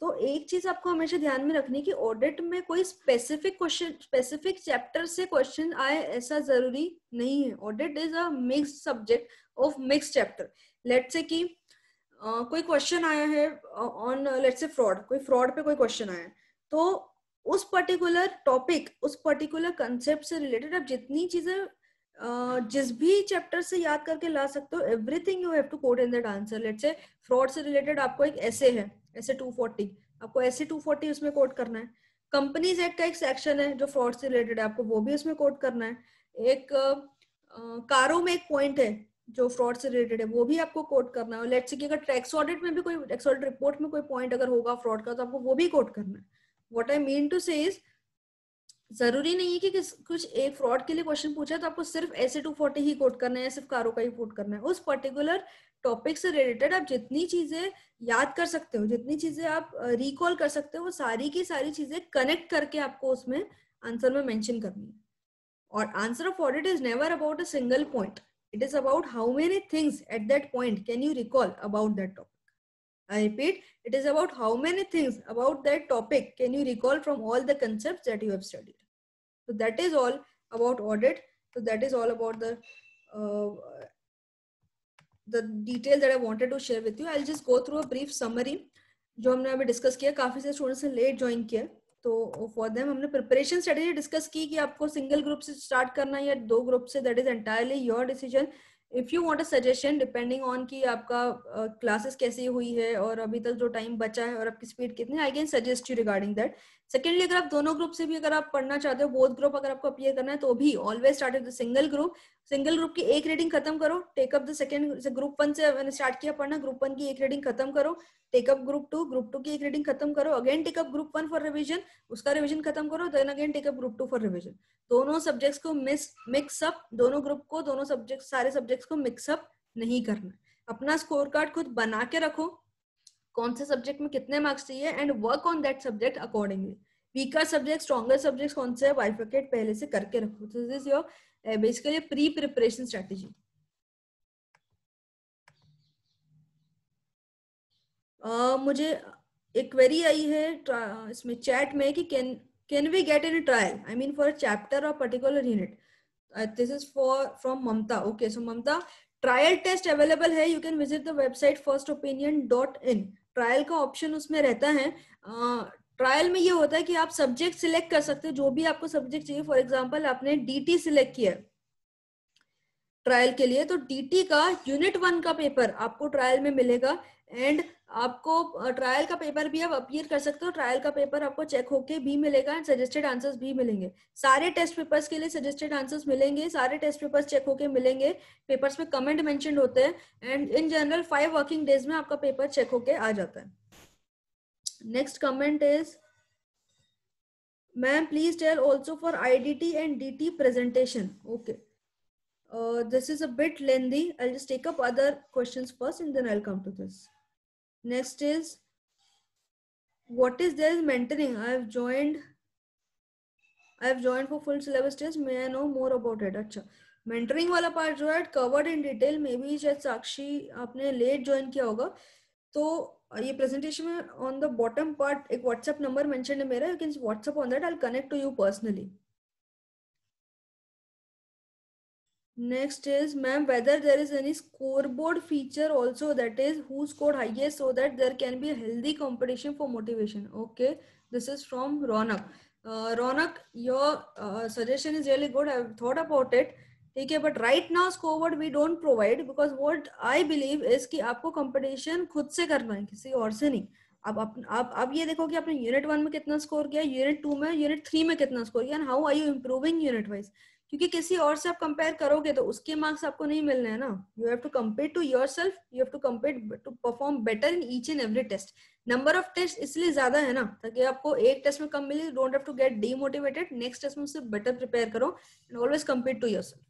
तो एक चीज आपको हमेशा ध्यान में रखनी कि ऑडिट में कोई स्पेसिफिक क्वेश्चन स्पेसिफिक चैप्टर से क्वेश्चन आए ऐसा जरूरी नहीं है audit is a mix subject of mix chapter let's say की कोई क्वेश्चन आया है ऑन लेट से फ्रॉड कोई फ्रॉड पे कोई क्वेश्चन आया है तो उस पर्टिकुलर टॉपिक उस पर्टिकुलर कंसेप्ट से रिलेटेड आप जितनी चीजें uh, जिस भी चैप्टर से याद करके ला सकते हो everything you have to quote in that answer let's say fraud से रिलेटेड आपको एक ऐसे है ऐसे 240 आपको ऐसे 240 उसमें कोट करना है कंपनीज एक्ट का एक सेक्शन है जो फ्रॉड से रिलेटेड है आपको वो भी उसमें कोट करना है एक uh, कारों में एक पॉइंट है जो फ्रॉड से रिलेटेड है वो भी आपको कोट करना है लेट्स कि अगर टैक्स ऑडिट में भी कोई टैक्स ऑडिट रिपोर्ट में कोई पॉइंट अगर होगा फ्रॉड का तो आपको वो भी कोट करना है व्हाट आई मीन टू से जरूरी नहीं है कि किस कुछ एक फ्रॉड के लिए क्वेश्चन पूछा तो आपको सिर्फ ऐसे टू फोर्टी ही कोट करना है या सिर्फ कारो का ही कोट करना है उस पर्टिकुलर टॉपिक से रिलेटेड आप जितनी चीजें याद कर सकते हो जितनी चीजें आप रिकॉल कर सकते हो वो सारी की सारी चीजें कनेक्ट करके आपको उसमें आंसर में मेंशन करनी है और answer of audit is never about a single point It is about how many things at that point can you recall about that topic. I repeat, it is about how many things about that topic can you recall from all the concepts that you have studied. So that is all about audit. So that is all about the uh, the detail that I wanted to share with you. I'll just go through a brief summary. जो हमने अभी discuss किया काफी से students ने late join किया तो for them हमने प्रिपरेशन स्ट्रेटेजी डिस्कस की कि आपको सिंगल ग्रुप से स्टार्ट करना या दो ग्रुप से that is entirely your decision if you want a suggestion depending on कि आपका क्लासेस uh, कैसी हुई है और अभी तक जो टाइम बचा है और आपकी स्पीड कितनी I can suggest you regarding that secondly अगर आप दोनों ग्रुप से भी अगर आप पढ़ना चाहते हो बोथ ग्रुप अगर आपको अपीयर करना है तो भी always start with single group single group की एक रीडिंग खत्म करो take up the second group one से मैंने स्टार्ट किया पढ़ना ग्रुप वन की एक रीडिंग खत्म करो take up group two group two की एक रीडिंग खत्म करो again take up group one for revision उसका रिविजन खत्म करो then again take up group two for revision दोनों सब्जेक्ट्स को मिस मिक्सअप दोनों ग्रुप को दोनों सब्जेक्ट सारे सब्जेक्ट्स को मिक्सअप नहीं करना अपना स्कोर कार्ड खुद बना के रखो कौन से सब्जेक्ट में कितने मार्क्स चाहिए and work on that subject accordingly weaker subject stronger subject कौन से बाइफिकेट पहले से करके रखो तो this is your basically pre preparation strategy मुझे एक क्वेरी आई है इसमें चैट में कि can can we get in trial I mean for chapter और particular unit this is for from Mamta okay so Mamta trial test available है you can visit the website first opinion dot in trial का option उसमें रहता है trial में ये होता है कि आप सब्जेक्ट सिलेक्ट कर सकते हो जो भी आपको सब्जेक्ट चाहिए फॉर एग्जाम्पल आपने डी सिलेक्ट किया है ट्रायल के लिए तो डीटी का यूनिट वन का पेपर आपको ट्रायल में मिलेगा एंड आपको ट्रायल का पेपर भी आप अपीयर कर सकते हो ट्रायल का पेपर आपको चेक होके भी मिलेगा एंड सजेस्टेड आंसर्स भी मिलेंगे सारे टेस्ट पेपर्स के लिए सजेस्टेड आंसर्स मिलेंगे सारे टेस्ट पेपर्स चेक होके मिलेंगे पेपर्स में कमेंट मेंशन होते हैं and in general five working days में आपका पेपर चेक होके आ जाता है next comment is ma'am please tell also for I and D presentation okay Uh, this is a bit lengthy. I'll just take up other questions first and then I'll come to this. Next is, what is there is mentoring? i have joined, i have joined for full syllabus test. May I know more about it? acha mentoring वाला part जो है covered in detail maybe शायद साक्षी आपने late join किया होगा तो ये presentation में ऑन द बॉटम पार्ट एक व्हाट्सएप नंबर मेंशन है मेरा you can WhatsApp on that I connect to you personally next is ma'am whether there is any scoreboard feature also that is who scored highest so that there can be a healthy competition for motivation okay this is from ronak uh, ronak your uh, suggestion is really good i've thought about it ठीक है but right now scoreboard we don't provide because what I believe is कि आपको competition खुद से करना है किसी और से नहीं अब आप, आप आप ये देखो कि आपने यूनिट वन में कितना स्कोर किया यूनिट टू में यूनिट थ्री में कितना स्कोर किया and how are you improving unit wise क्योंकि किसी और से आप कंपेयर करोगे तो उसके मार्क्स आपको नहीं मिलने हैं ना you have to compare to yourself you have to compare to perform better in each and every test number of test इसलिए ज्यादा है ना ताकि आपको एक टेस्ट में कम मिले don't have to get demotivated next test में उससे बेटर प्रिपेयर करो and always compare to yourself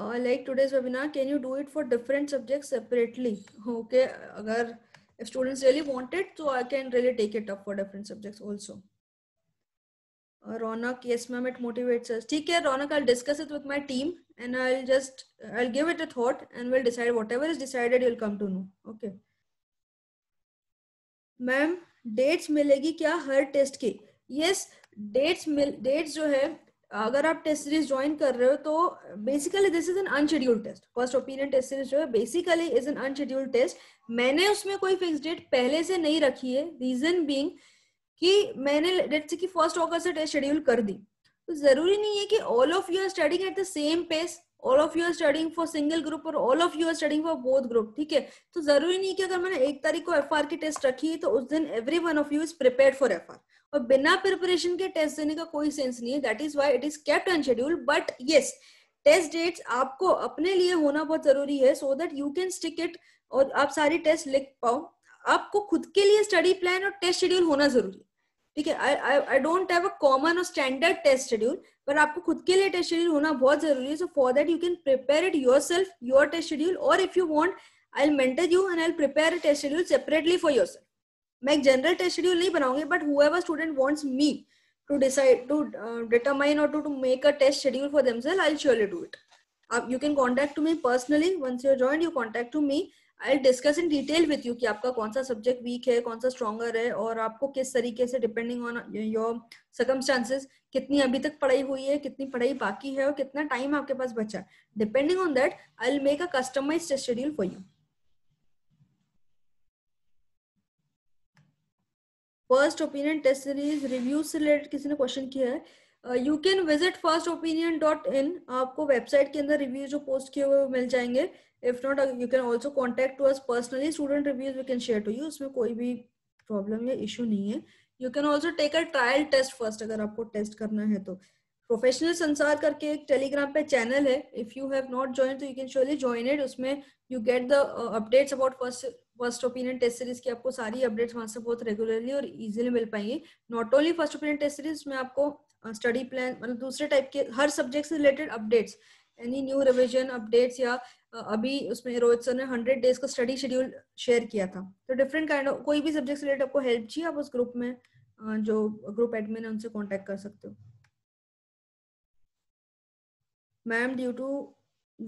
Uh, like today's webinar can you do it for different subjects separately okay agar if students really want it so तो i can really take it up for different subjects also Ronak, yes, ma'am, it motivates us. Take care, Ronak. I'll discuss it with my team and I'll just I'll give it a thought and we'll decide whatever is decided you'll come to know. Okay. Ma'am dates मिलेगी क्या हर test की yes dates मिल dates जो है अगर आप test series join कर रहे हो तो basically this is an unscheduled test first opinion test series जो है basically is an unscheduled test मैंने उसमें कोई फिक्स डेट पहले से नहीं रखी है रीजन बींग कि मैंने लेट्स से कि फर्स्ट ऑगस्ट से टेस्ट शेड्यूल कर दी तो जरूरी नहीं है कि all of you are studying at the same pace all of you are studying for single group और all of you are studying for both group ठीक है तो जरूरी नहीं कि अगर मैंने एक तारीख को एफ की टेस्ट रखी है तो उस दिन every one of you is prepare for F और बिना प्रिपरेशन के टेस्ट देने का कोई सेंस नहीं है that is why it is kept and schedule but yes test dates आपको अपने लिए होना बहुत जरूरी है so that you can stick it और आप सारी टेस्ट लिख पाओ आपको खुद के लिए स्टडी प्लान और टेस्ट शेड्यूल होना जरूरी है ठीक है I don't have a common और स्टैंडर्ड टेस्ट शेड्यूल पर आपको खुद के लिए टेस्ट शेड्यूल होना बहुत जरूरी है so for that you can prepare it yourself your test schedule और if you want I maintain you and I prepare test schedule separately for yourself मैं एक जनरल टेस्ट शेड्यूल नहीं बनाऊंगी but whoever student wants me to decide to determine और to to make a test schedule for self I surely do it you can contact to me personally once your join you contact to me I discuss in detail with you कि आपका कौन सा subject weak है कौन सा stronger है और आपको किस तरीके से डिपेंडिंग ऑन योर सर्कमस्टांसेस कितनी अभी तक पढ़ाई हुई है कितनी पढ़ाई बाकी है और कितना टाइम आपके पास बचा है depending on that I make a customize schedule for you first opinion test series review से रिलेटेड किसी ने क्वेश्चन किया है you can visit first opinion dot in आपको वेबसाइट के अंदर रिव्यू जो पोस्ट किए हुए मिल जाएंगे if not you can also contact to us personally student reviews we can share to you उसमें कोई भी प्रॉब्लम या इशू नहीं है you can also take a trial test first अगर आपको टेस्ट करना है तो प्रोफेशनल संसार करके एक टेलीग्राम पे चैनल है if you have not join तो you can surely join it उसमें you get the updates about first first opinion test series की आपको सारी अपडेट्स वहां से बहुत रेगुलरली और इजीली मिल पाएंगे not only first opinion test series में आपको स्टडी uh, प्लान मतलब दूसरे टाइप के हर सब्जेक्ट से related updates any new revision updates या अभी उसमें रोहित सर ने हंड्रेड डेज का स्टडी शेड्यूल शेयर किया था तो डिफरेंट काइंड ऑफ कोई भी सब्जेक्ट रिलेटेड आपको हेल्प चाहिए आप उस ग्रुप में जो ग्रुप एडमिन है उनसे कॉन्टेक्ट कर सकते हो ma'am due to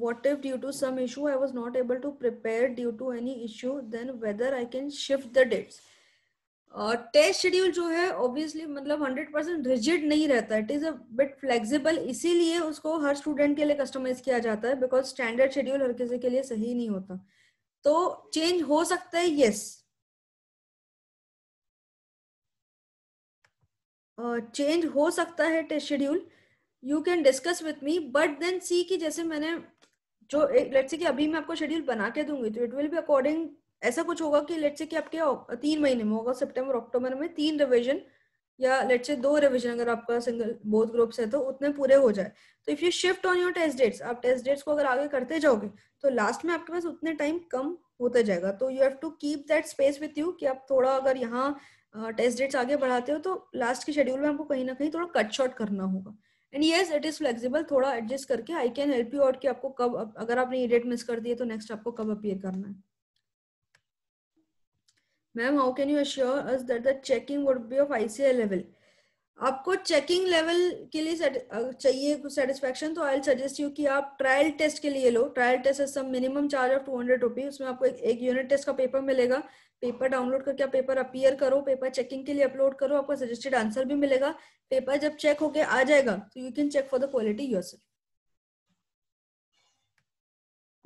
what if due to some issue i was not able to prepare due to any issue then whether i can shift the dates test schedule जो है obviously मतलब 100 percent rigid नहीं रहता it is a bit flexible इसीलिए उसको हर student के लिए customise किया जाता है बिकॉज स्टैंडर्ड शेड्यूल हर किसी के लिए सही नहीं होता तो चेंज हो सकता है यस चेंज uh, हो सकता है test schedule you can discuss with me but then see कि जैसे मैंने जो लेट्स कि अभी मैं आपको शेड्यूल बना के दूंगी तो इट विल बी अकॉर्डिंग ऐसा कुछ होगा कि लेट से कि आपके तीन महीने में होगा सितंबर अक्टूबर में तीन रिवीजन या लेट से दो रिवीजन अगर आपका सिंगल बोथ ग्रुप्स है तो उतने पूरे हो जाए तो if you shift on your test dates आप टेस्ट डेट्स को अगर आगे करते जाओगे तो लास्ट में आपके पास उतने टाइम कम होता जाएगा तो you have to keep that space with you कि आप थोड़ा अगर यहाँ टेस्ट डेट्स आगे बढ़ाते हो तो लास्ट के शेड्यूल में आपको कहीं ना कहीं थोड़ा कट शॉर्ट करना होगा and yes it is flexible थोड़ा एडजस्ट करके I can help you out कि आपको कब अगर आपने ये डेट मिस कर दिए तो नेक्स्ट आपको कब अपियर करना है ma'am how can you assure us that the checking would be of ICAI level आपको चेकिंग लेवल के लिए चाहिए कुछ सेटिस्फेक्शन तो आई सजेस्ट यू कि आप ट्रायल टेस्ट के लिए लो trial test is some minimum charge of two hundred rupees उसमें आपको एक, एक यूनिट टेस्ट का पेपर मिलेगा पेपर डाउनलोड करके आप पेपर अपीयर करो पेपर चेकिंग के लिए अपलोड करो आपका सजेस्टेड आंसर भी मिलेगा पेपर जब चेक होके आ जाएगा तो you can check for the quality yourself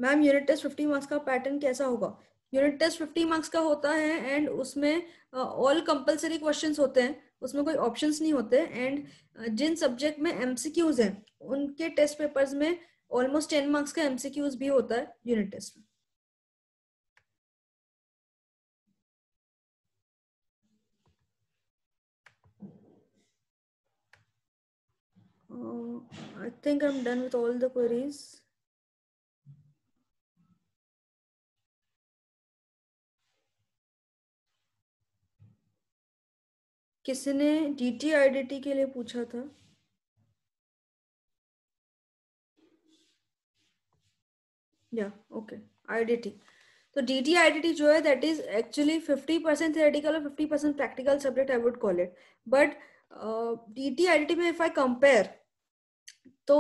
ma'am unit test fifty marks का पैटर्न कैसा होगा यूनिट टेस्ट फिफ्टी मार्क्स का होता है एंड उसमें ऑल कंपलसरी क्वेश्चन होते हैं उसमें कोई ऑप्शन नहीं होते एंड जिन सब्जेक्ट में एमसीक्यूज हैं उनके टेस्ट पेपर्स में ऑलमोस्ट टेन मार्क्स का एमसीक्यूज भी होता है यूनिट टेस्ट में Uh, I think I'm done with all the queries. किसी ने डीटी आईडीटी के लिए पूछा था या ओके आईडीटी तो डीटी आईडीटी जो है that is actually 50 percent theoretical और 50 percent practical subject I would call it but DT IDT में इफ आई कंपेयर तो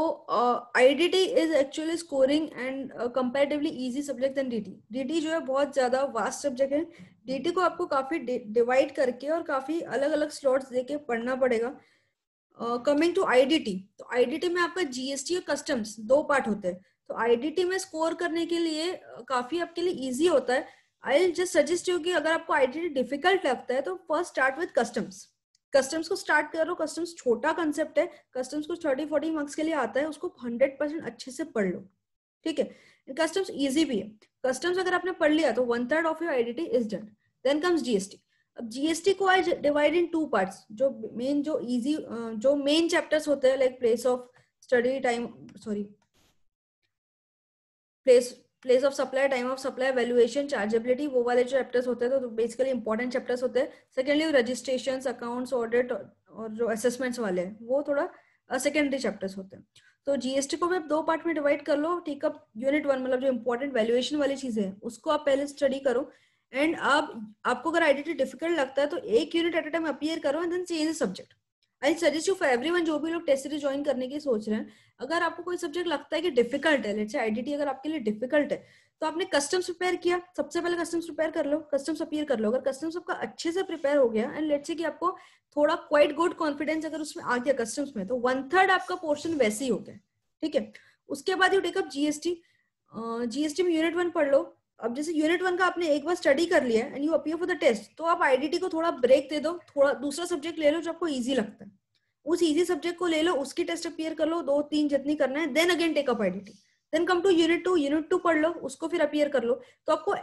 IDT is actually scoring and comparatively easy subject then DT DT जो है बहुत ज्यादा vast subject है DT को आपको काफी डिवाइड करके और काफी अलग अलग स्लॉट्स देके पढ़ना पड़ेगा कमिंग टू आईडीटी तो आईडीटी में आपका जीएसटी और कस्टम्स दो पार्ट होते हैं तो आईडीटी में स्कोर करने के लिए काफी आपके लिए इजी होता है आई जस्ट सजेस्ट यू कि अगर आपको आईडीटी डिफिकल्ट लगता है तो first start with customs customs को स्टार्ट करो कस्टम्स छोटा कंसेप्ट है कस्टम्स को थर्टी फोर्टी मार्क्स के लिए आता है उसको हंड्रेड परसेंट अच्छे से पढ़ लो ठीक है कस्टम्स इजी भी है कस्टम्स अगर आपने पढ़ लिया तो वन थर्ड ऑफ योर आइडेंटी is done then comes GST अब जीएसटी को I divide in two part जो मेन जो इजी जो मेन चैप्टर्स होते हैं like place of study time sorry place place of supply time of supply valuation chargeability वो वाले चैप्टर्स होते हैं तो बेसिकली इंपॉर्टेंट चैप्टर्स होते हैं सेकेंडली रजिस्ट्रेशन अकाउंट्स ऑडिट और जो असेसमेंट्स वाले वो थोड़ा सेकेंडरी चैप्टर्स होते हैं तो जीएसटी को आप दो पार्ट में डिवाइड कर लो ठीक है यूनिट वन मतलब जो इम्पोर्टेंट वैल्यूएशन वाली चीज है उसको आप पहले स्टडी करो एंड आप आपको अगर आइडेंटिटी डिफिकल्ट लगता है तो एक unit at a time appear करो and then change subject I suggest you for everyone जो भी लोग टेस्ट सीरीज ज्वाइन करने की सोच रहे हैं अगर आपको कोई सब्जेक्ट लगता है कि डिफिकल्ट है लेट्स आईडीटी अगर आपके लिए डिफिकल्ट है तो आपने कस्टम्स प्रिपेयर किया सबसे पहले कस्टम्स प्रिपेयर कर लो कस्टम्स अपीयर कर लो अगर कस्टम्स आपका अच्छे से प्रिपेयर हो गया एंड लेट्स से कि आपको थोड़ा क्वाइट गुड कॉन्फिडेंस अगर उसमें आ गया कस्टम्स में तो वन थर्ड आपका पोर्शन वैसे ही हो गया ठीक है उसके बाद यू टेकअप जीएसटी जीएसटी में यूनिट वन पढ़ लो अब जैसे यूनिट वन का आपने एक बार स्टडी कर लिया and you appear for the test तो आप आईडीटी को थोड़ा ब्रेक दे दो थोड़ा दूसरा सब्जेक्ट ले लो जो आपको इजी लगता है उस इजी सब्जेक्ट को ले लो उसकी टेस्ट अपियर कर लो दो तीन जितनी करना है then again take up IDT then come to unit two unit two पढ़ लो उसको फिर अपियर कर लो तो आपको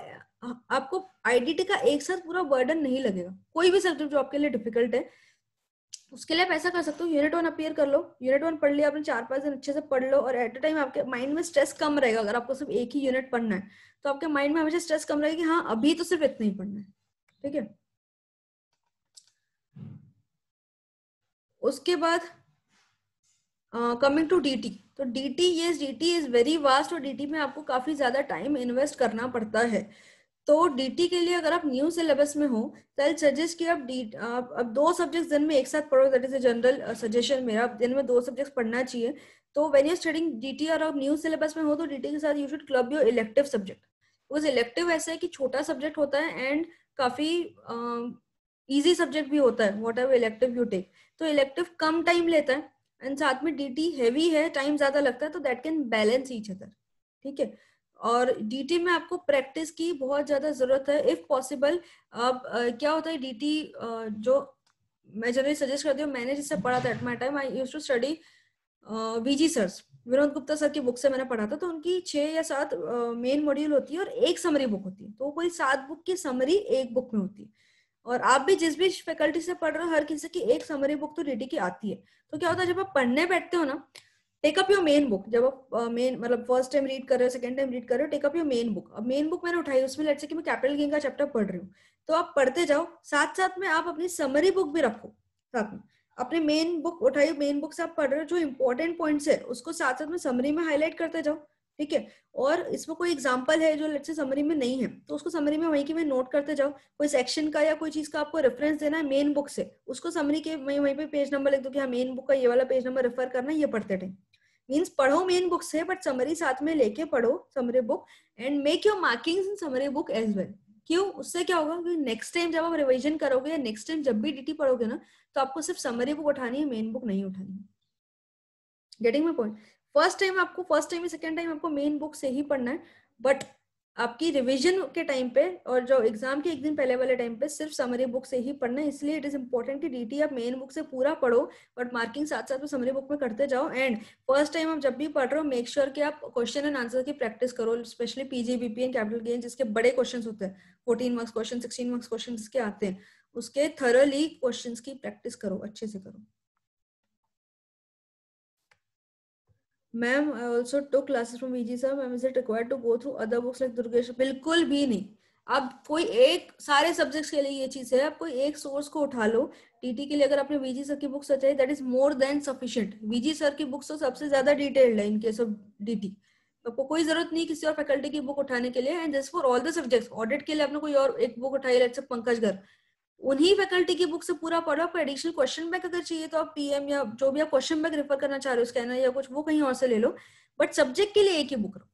आपको आईडीटी का एक साथ पूरा बर्डन नहीं लगेगा कोई भी सब्जेक्ट जो आपके लिए डिफिकल्ट है उसके लिए आप ऐसा कर सकते हो यूनिट वन अपियर कर लो यूनिट वन पढ़ लिया आपने चार पांच दिन अच्छे से पढ़ लो और एट अ टाइम आपके माइंड में स्ट्रेस कम रहेगा अगर आपको सिर्फ एक ही यूनिट पढ़ना है तो आपके माइंड में हमेशा स्ट्रेस कम रहेगा कि हाँ अभी तो सिर्फ इतना ही पढ़ना है ठीक है उसके बाद कमिंग टू डीटी तो डीटी ये डीटी इज वेरी वास्ट और डीटी में आपको काफी ज्यादा टाइम इन्वेस्ट करना पड़ता है तो डीटी के लिए अगर आप न्यू सिलेबस में हो तो आई सजेस्ट कि आप डी आप, आप दो सब्जेक्ट्स दिन में एक साथ पढ़ो that is a general suggestion मेरा आप दिन में दो सब्जेक्ट्स पढ़ना चाहिए तो वेन यू स्टडिंग डीटी और आप न्यू सिलेबस में हो तो डीटी के साथ you should club your elective subject because elective ऐसा है कि छोटा सब्जेक्ट होता है एंड काफी ईजी uh, सब्जेक्ट भी होता है whatever elective you take तो इलेक्टिव कम टाइम लेता है एंड साथ में डीटी हैवी है टाइम ज्यादा लगता है तो that can balance each other ठीक है और डीटी में आपको प्रैक्टिस की बहुत ज्यादा जरूरत है इफ पॉसिबल अब क्या होता है डीटी जो मैं जनरली सजेस्ट करती हूँ मैंने जिससे पढ़ा था at my time I use to study VG sir Vinod Gupta sir की बुक से मैंने पढ़ा था तो उनकी छह या सात मेन मॉड्यूल होती है और एक समरी बुक होती है तो कोई सात बुक की समरी एक बुक में होती है और आप भी जिस भी फैकल्टी से पढ़ रहे हो हर किसी की एक समरी बुक तो डीटी की आती है तो क्या होता है जब आप पढ़ने बैठते हो ना take up your main book जब आप मेन मतलब फर्स्ट टाइम रीड कर रहे हो सेकंड टाइम रीड कर रहे हो take up your main book अब मेन बुक मैंने उठाई उसमें लेट से कि मैं कैपिटल गेन का चैप्टर पढ़ रही हूँ तो आप पढ़ते जाओ साथ साथ में आप अपनी समरी बुक भी रखो साथ में अपने मेन बुक उठाई मेन बुक से आप पढ़ रहे हो जो इंपॉर्टेंट पॉइंट्स है उसको साथ साथ में समरी में हाईलाइट करते जाओ ठीक है और इसमें कोई एग्जाम्पल है जो लेट से समरी में नहीं है तो उसको समरी में वहीं की वहीं नोट करते जाओ कोई सेक्शन का या कोई चीज का आपको रेफरेंस देना है मेन बुक से उसको समरी के वहीं वहीं पे पेज नंबर लिख दो कि हाँ मेन बुक का ये वाला पेज नंबर रेफर करना है ये पढ़ते टाइम मीन्स पढ़ो मेन बुक से बट समरी साथ में लेके पढ़ो summary book and make your markings in summary book as well क्यों उससे क्या होगा कि नेक्स्ट टाइम जब आप रिवीजन करोगे या नेक्स्ट टाइम जब भी डीटी पढ़ोगे ना तो आपको सिर्फ समरी बुक उठानी है मेन बुक नहीं उठानी है getting my point first time आपको फर्स्ट टाइम या सेकेंड टाइम आपको मेन बुक से ही पढ़ना है बट आपकी रिवीजन के टाइम पे और जो एग्जाम के एक दिन पहले वाले टाइम पे सिर्फ समरी बुक से ही पढ़ना है इसलिए इट इज इम्पोर्टेंट कि डीटी आप मेन बुक से पूरा पढ़ो बट मार्किंग साथ साथ में समरी बुक में करते जाओ एंड फर्स्ट टाइम आप जब भी पढ़ रहे हो मेक श्योर की कि आप क्वेश्चन एंड आंसर की प्रैक्टिस करो specially PG and capital gain जिसके बड़े क्वेश्चन होते हैं fourteen marks question sixteen marks question जिसके आते हैं उसके थरली क्वेश्चन की प्रैक्टिस करो अच्छे से करो ma'am I also to classes from VG sir ma'am is it required to go through other books like Durgesh बिल्कुल भी नहीं अब कोई एक सारे सब्जेक्ट्स के लिए ये चीज है आप कोई एक सोर्स को उठा लो टीटी के लिए अगर आपने वीजी सर की बुक्स सचाई that is more than sufficient VG sir की बुक्स तो सबसे ज्यादा डिटेल्ड है इन केस ऑफ डीटी आपको कोई जरूरत नहीं किसी और फैकल्टी की बुक उठाने के लिए and just for all the subjects audit के लिए आपने कोई और एक बुक उठाई लेट्स पंकज गर्ग उन्हीं फैकल्टी की बुक से पूरा पढ़ो आपको एडिशनल क्वेश्चन बैक अगर चाहिए तो आप पीएम या जो भी आप क्वेश्चन बैक रिफर करना चाह रहे हो स्कैनर या कुछ वो कहीं और से ले लो बट सब्जेक्ट के लिए एक ही बुक रहो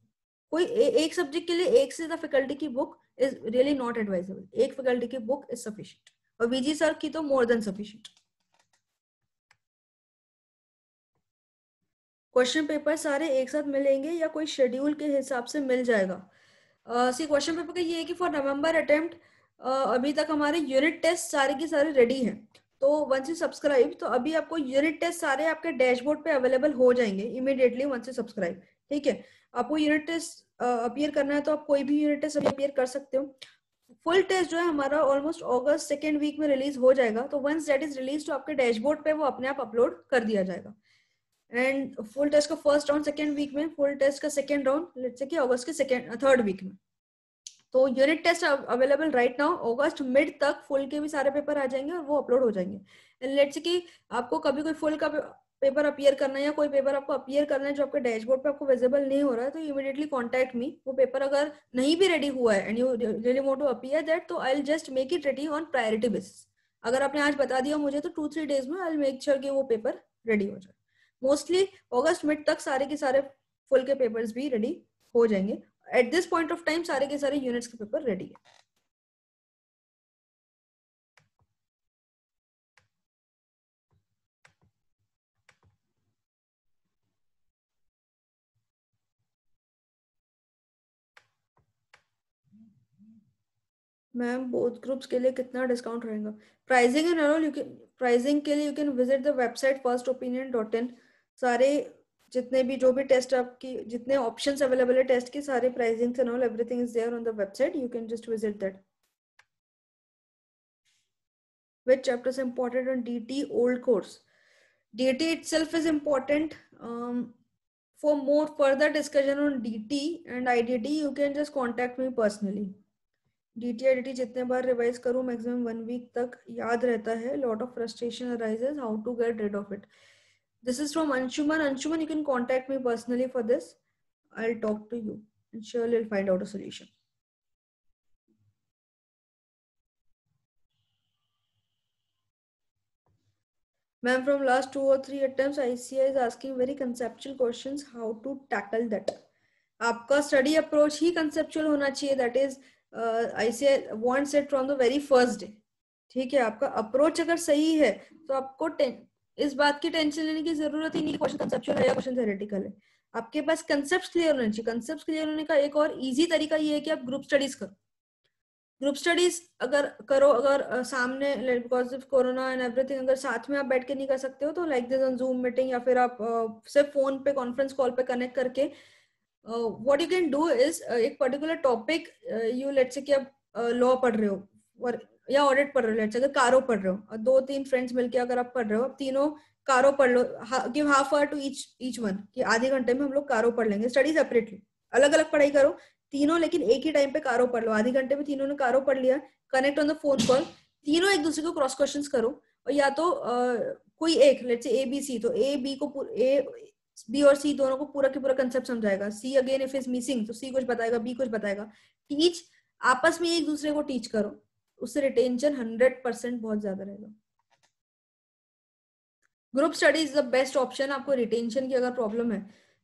कोई ए, एक सब्जेक्ट के लिए एक से ज्यादा फैकल्टी की book is really not advisable एक फैकल्टी की बुक इज सफिशियंट और वीजी सर की तो more than sufficient question paper सारे एक साथ मिलेंगे या कोई शेड्यूल के हिसाब से मिल जाएगा सी क्वेश्चन पेपर का ये है कि फॉर नवंबर अटेम्प्ट अभी तक हमारे यूनिट टेस्ट सारे के सारे रेडी हैं तो वंस यू सब्सक्राइब तो अभी आपको यूनिट टेस्ट सारे आपके डैशबोर्ड पे अवेलेबल हो जाएंगे इमीडिएटली वंस यू सब्सक्राइब ठीक है आपको यूनिट टेस्ट अपियर करना है तो आप कोई भी यूनिट टेस्ट अपियर कर सकते हो फुल टेस्ट जो है हमारा ऑलमोस्ट ऑगस्ट सेकेंड वीक में रिलीज हो जाएगा तो वंस डेट इज रिलीज तो आपके डैशबोर्ड पे वो अपने आप अपलोड कर दिया जाएगा एंड फुल टेस्ट का फर्स्ट राउंड सेकेंड वीक में फुल टेस्ट का सेकेंड राउंड लेट्स से कि ऑगस्ट के सेकेंड थर्ड वीक में तो unit test available right now August mid तक फुल के भी सारे पेपर आ जाएंगे और वो अपलोड हो जाएंगे लेट्स की आपको कभी कोई फुल का पेपर अपियर करना है या कोई पेपर आपको अपियर करना है जो आपके डैशबोर्ड पे आपको विजिबल नहीं हो रहा है तो इमीडिएटली कॉन्टेक्ट मी वो पेपर अगर नहीं भी रेडी हुआ है and you really want to appear that तो I just make it ready on priority basis अगर आपने आज बता दिया मुझे तो टू थ्री डेज में आई मेक श्योर की वो पेपर रेडी हो जाए मोस्टली ऑगस्ट मिड तक सारे के सारे फुल के पेपर्स भी रेडी हो जाएंगे at this point of time सारे के सारे यूनिट्स के पेपर रेडी है मैम बोथ ग्रुप्स के लिए कितना डिस्काउंट रहेगा प्राइसिंग एंड प्राइसिंग के लिए you can visit the website first opinion dot in सारे जितने भी जो भी टेस्ट आपकी जितने ऑप्शन अवेलेबल है टेस्ट के सारे pricing and all everything is there on the website you can just visit that which chapters are important on DT old course DT itself is important um, for more further discussion on DT and IDT you can just contact me personally DT IDT जितने बार revise करूँ maximum one week तक याद रहता है lot of frustration arises how to get rid of it This is from Anshuman. Anshuman, you can contact me personally for this. I'll talk to you and surely i'll find out a solution. Ma'am, from last two or three attempts, ICI is asking very conceptual questions. How to tackle that? आपका study approach ही conceptual होना चाहिए that is ICAI wants it from the very first day ठीक है आपका approach अगर सही है तो आपको इस बात की टेंशन लेने की जरूरत ही नहीं क्वेश्चन कंसेप्चुअल है या क्वेश्चन थेरेटिकल है आपके पास कंसेप्ट क्लियर होने चाहिए कंसेप्ट क्लियर होने का एक और इजी तरीका ये है कि आप ग्रुप स्टडीज करो ग्रुप स्टडीज अगर करो अगर सामने because of corona and everything अगर साथ में आप बैठ के नहीं कर सकते हो तो like this on zoom meeting या फिर आप uh, सिर्फ फोन पे कॉन्फ्रेंस कॉल पे कनेक्ट करके what you can do is एक particular topic you let say कि आप लॉ uh, पढ़ रहे हो और या ऑडिट पढ़ रहे हो लेट्स अगर कारो पढ़ रहे हो और दो तीन फ्रेंड्स मिलके अगर आप पढ़ रहे हो आप तीनों कारो पढ़ लो give half hour to each each one कि आधे घंटे में हम लोग कारो पढ़ लेंगे स्टडी सेपरेटली अलग अलग पढ़ाई करो तीनों लेकिन एक ही टाइम पे कारो पढ़ लो आधे घंटे में तीनों ने कारो पढ़ लिया connect on the phone call तीनों एक दूसरे को क्रॉस क्वेश्चन करो और या तो आ, कोई एक लेट्स ए बी सी तो ए बी को ए बी और सी दोनों को पूरा के पूरा कंसेप्ट समझाएगा see again if is missing तो सी कुछ बताएगा बी कुछ बताएगा टीच आपस में एक दूसरे को टीच करो उससे रिटेंशन हंड्रेड परसेंट बहुत ज्यादा रहेगा group study is the best option आपको रिटेंशन की अगर प्रॉब्लम है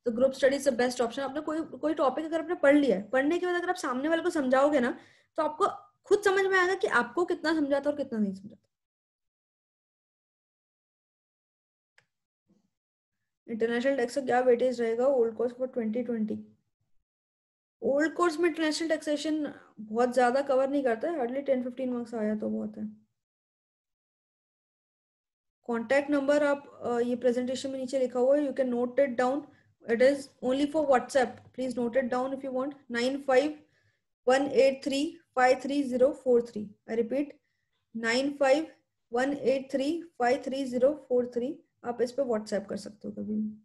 तो group study is the best option आपने कोई कोई टॉपिक अगर आपने पढ़ लिया है पढ़ने के बाद अगर आप सामने वाले को समझाओगे ना तो आपको खुद समझ में आएगा कि आपको कितना समझाता और कितना नहीं समझाता इंटरनेशनल डेस्क का क्या वेटेज रहेगा old course for twenty twenty old course में इंटरनेशनल टैक्सेशन बहुत ज्यादा कवर नहीं करता है हार्डली टेन फिफ्टीन मार्क्स आया तो बहुत है कॉन्टैक्ट नंबर आप ये प्रेजेंटेशन में नीचे लिखा हुआ है you can note it down it is only for WhatsApp please note it down if you want nine five one eight three five three zero four three I repeat nine five one eight three five three zero four three आप इस पर WhatsApp कर सकते हो कभी भी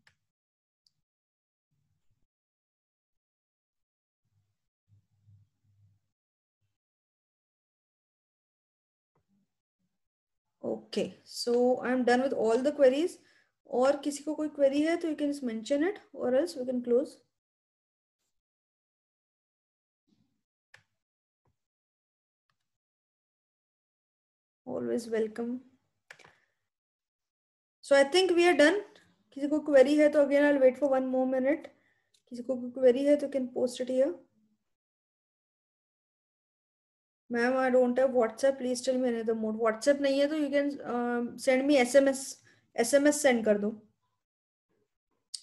okay so I am done with all the queries और किसी को कोई क्वेरी है तो यू कैन मेंशन इट और else we can close always welcome so i think we are done किसी को क्वेरी है तो again I will wait for one more minute किसी को क्वेरी है तो can post it here ma'am I don't have WhatsApp please tell me another mode WhatsApp नहीं है तो you can send me SMS SMS send कर दो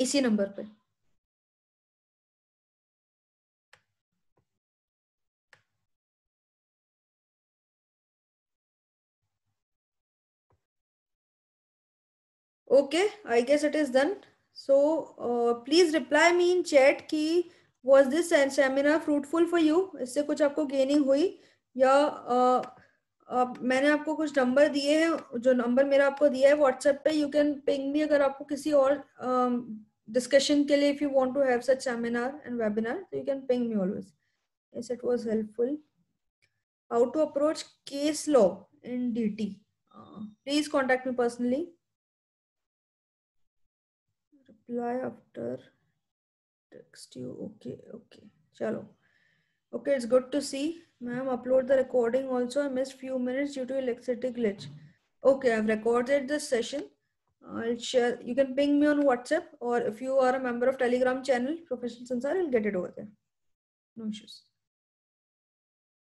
इसी नंबर पे okay I guess it is done so please reply me in chat की was this seminar fruitful for you इससे कुछ आपको गेनिंग हुई या आ, आ, मैंने आपको कुछ नंबर दिए हैं जो नंबर मेरा आपको दिया है व्हाट्सएप पे यू कैन पिंग मी अगर आपको किसी और डिस्कशन के लिए if you want to have such seminar and webinar you can ping me always yes it was helpful how to approach case law in DT please contact me personally reply after text you okay okay चलो okay it's good to see Ma'am, upload the recording also. I missed few minutes due to electricity glitch. Okay, I've recorded this session. I'll share. You can ping me on WhatsApp or if you are a member of Telegram channel, Professional Sansar, you'll get it over there. No issues.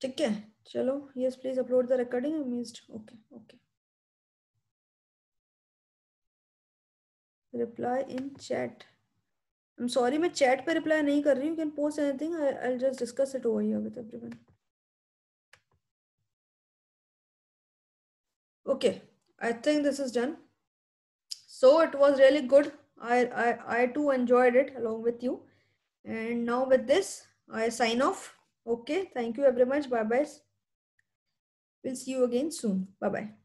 ठीक है चलो yes please upload the recording missed okay okay reply in chat I am sorry मैं chat पे reply नहीं कर रही हूँ can post anything I I just discuss it over here with everyone Okay, I think this is done. So it was really good. I, I, I too enjoyed it along with you. And now with this, I sign off. Okay, thank you very much. Bye bye. We'll see you again soon. Bye bye.